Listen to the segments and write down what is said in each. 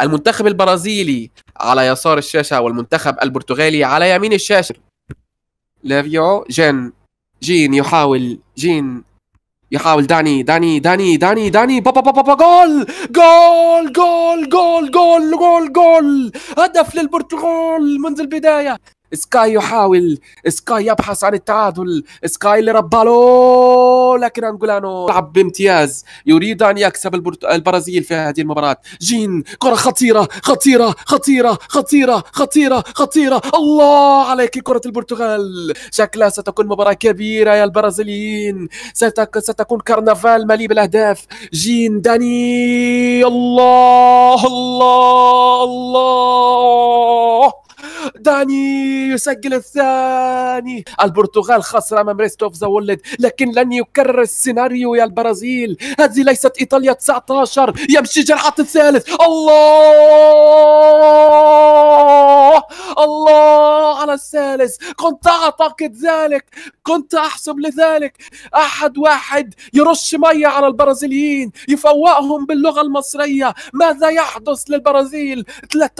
المنتخب البرازيلي على يسار الشاشه والمنتخب البرتغالي على يمين الشاشه لافيو جين جين يحاول جين يحاول داني داني داني داني داني بابا بابا بابا جول جول جول جول جول جول جول هدف للبرتغال منذ البدايه سكاي يحاول سكاي يبحث عن التعادل سكاي اللي ربالو لكن انجولانو لعب بامتياز يريد ان يكسب البرازيل في هذه المباراه جين كره خطيره خطيره خطيره خطيره خطيره خطيره الله عليك كره البرتغال شكلها ستكون مباراه كبيره يا البرازيليين ستك ستكون كرنفال مليء بالاهداف جين داني الله الله الله الثاني يسجل الثاني البرتغال خسر امام ريستوف اوف ذا وولد لكن لن يكرر السيناريو يا البرازيل هذه ليست ايطاليا 19 يمشي جرعه الثالث الله الله الله على الثالث كنت أعتقد ذلك كنت أحسب لذلك أحد واحد يرش مية على البرازيليين يفوقهم باللغة المصرية ماذا يحدث للبرازيل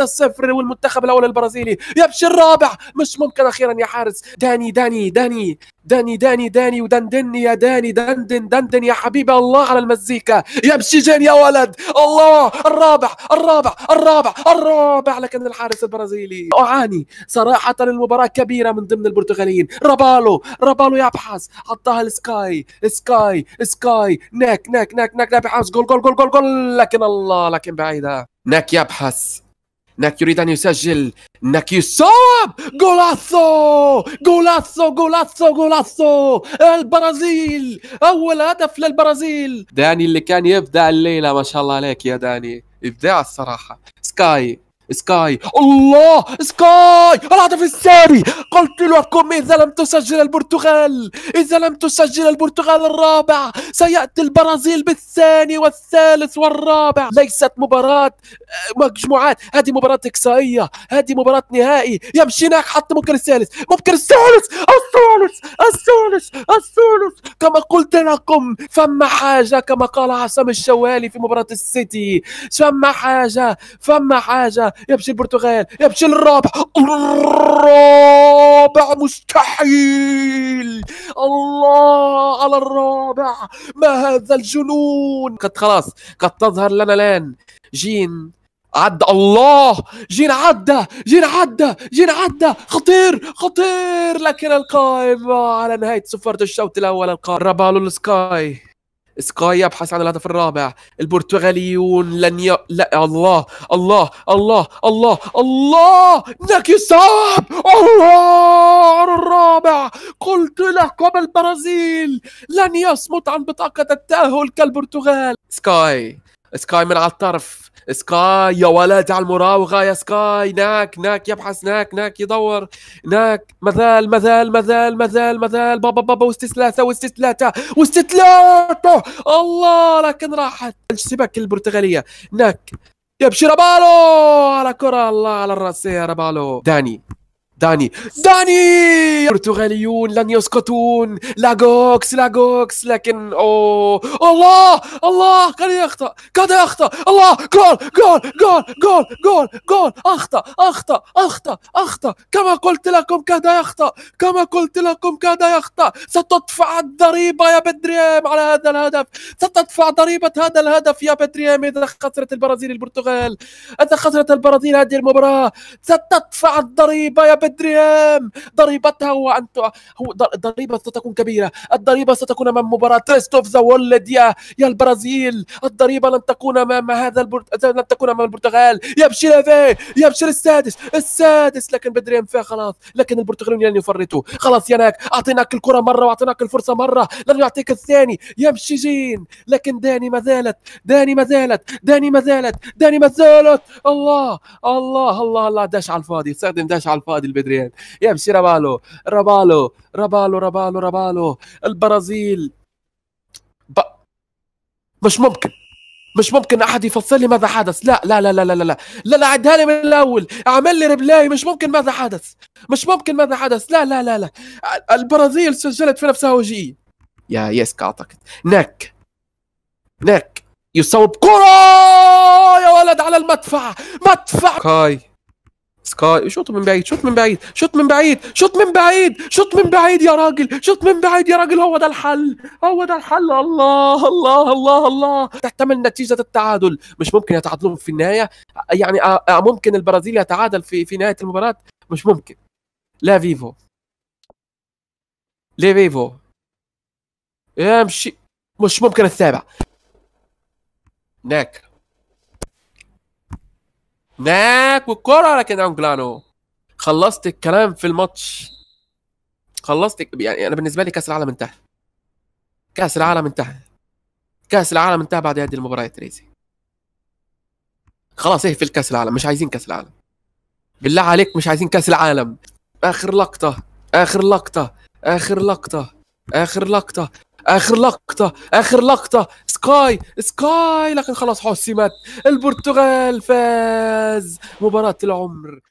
3-0 والمنتخب الأول البرازيلي يبشي الرابع مش ممكن أخيرا يا حارس داني داني داني داني داني داني ودندن يا داني دندن دندن يا حبيبي الله على المزيكا يا جين يا ولد الله الرابع الرابع الرابع الرابع لكن الحارس البرازيلي اعاني صراحه المباراه كبيره من ضمن البرتغاليين رابالو رابالو يبحث حطها لسكاي سكاي سكاي ناك ناك ناك ناك يبحث جول جول جول جول جول لكن الله لكن بعيده ناك يبحث ناك يريد ان يسجل ناك يصاب جولاسو جولاسو جولاسو جولاسو البرازيل اول هدف للبرازيل داني اللي كان يبدع الليله ما شاء الله عليك يا داني ابداع الصراحه سكاي سكاي الله سكاي الهدف الثاني قلت لكم اذا لم تسجل البرتغال اذا لم تسجل البرتغال الرابع سياتي البرازيل بالثاني والثالث والرابع ليست مباراه آه، مجموعات هذه مباراه اقصائيه هذه مباراه نهائي يمشي هناك حتى ممكن الثالث ممكن الثالث الثالث الثالث الثالث كما قلت لكم فما حاجه كما قال عصام الشوالي في مباراه السيتي فما حاجه فما حاجه يمشي البرتغال يمشي الرابع الرابع مستحيل الله على الرابع ما هذا الجنون قد خلاص قد تظهر لنا الان جين عدى الله جين عدى جين عدى جين عدى خطير خطير لكن القائم على نهاية صفارة الشوط الأول القائم ربالو السكاي سكاي يبحث عن الهدف الرابع البرتغاليون لن ي... لا الله الله الله الله الله انك يصاب الله الرابع قلت لكم البرازيل لن يصمت عن بطاقة التأهل كالبرتغال سكاي سكاي من على الطرف سكاي يا ولد على المراوغه يا سكاي ناك ناك يبحث ناك ناك يدور ناك مثال مثال مثال مثال مثال بابا بابا وست ثلاثه وست ثلاثه وست ثلاثه الله لكن راحت الشبك البرتغاليه ناك يبشي ربالو على كره الله على الراس يا ربالو داني داني داني البرتغاليون لن يسقطون لا جوكس لا جوكس لكن اوه الله الله كان يخطأ كان يخطأ الله جول جول جول جول جول جول أخطأ أخطأ أخطأ أخطأ كما قلت لكم كاد يخطأ كما قلت لكم كاد يخطأ ستدفع الضريبة يا بدريام على هذا الهدف ستدفع ضريبة هذا الهدف يا بدريام إذا خسرت البرازيل البرتغال إذا خسرت البرازيل هذه المباراة ستدفع الضريبة يا بدريام درهم ضريبتها هو ان هو الضريبة ستكون كبيرة الضريبة ستكون امام مباراة تريستوف أوف ذا ولد يا يا البرازيل الضريبة لن تكون أمام هذا البرت... لن تكون أمام البرتغال يبشر لافي يبشر السادس السادس لكن بدريام فيها خلاص لكن البرتغاليون لن يفرطوا خلاص ياناك أعطيناك الكرة مرة وأعطيناك الفرصة مرة لن يعطيك الثاني يمشي جين لكن داني ما زالت داني ما زالت داني ما زالت داني ما زالت الله الله الله الله داش على الفاضي استخدم داش على الفاضي البدري ريال يا رابالو رابالو رابالو رابالو رابالو البرازيل ب... مش ممكن مش ممكن احد يفصل لي ماذا حدث لا لا لا لا لا لا لا لا عدها لي من الاول اعمل لي ريبلاي مش ممكن ماذا حدث مش ممكن ماذا حدث لا لا لا لا البرازيل سجلت في نفسها وجي يا يسك اعتقد نك نك يصوب كرة يا ولد على المدفع مدفع كاي سكاي شوط من بعيد شوط من بعيد شوط من بعيد شوط من بعيد شوط من بعيد يا راجل شوط من بعيد يا راجل هو ده الحل هو ده الحل الله الله الله الله تحتمل نتيجه التعادل مش ممكن يتعادلون في النهايه يعني آه، آه، ممكن البرازيل يتعادل في في نهايه المباراه مش ممكن لا فيفو لا فيفو يا مش ممكن السابع ناك ناك والكرة لكن انجلانو خلصت الكلام في الماتش خلصت يعني انا بالنسبه لي كاس العالم انتهى كاس العالم انتهى كاس العالم انتهى بعد هذه المباراه يا تريزي خلاص ايه في الكاس العالم مش عايزين كاس العالم بالله عليك مش عايزين كاس العالم اخر لقطه اخر لقطه اخر لقطه اخر لقطه اخر لقطه اخر لقطه سكاي سكاي لكن خلاص حسمت البرتغال فاز مباراة العمر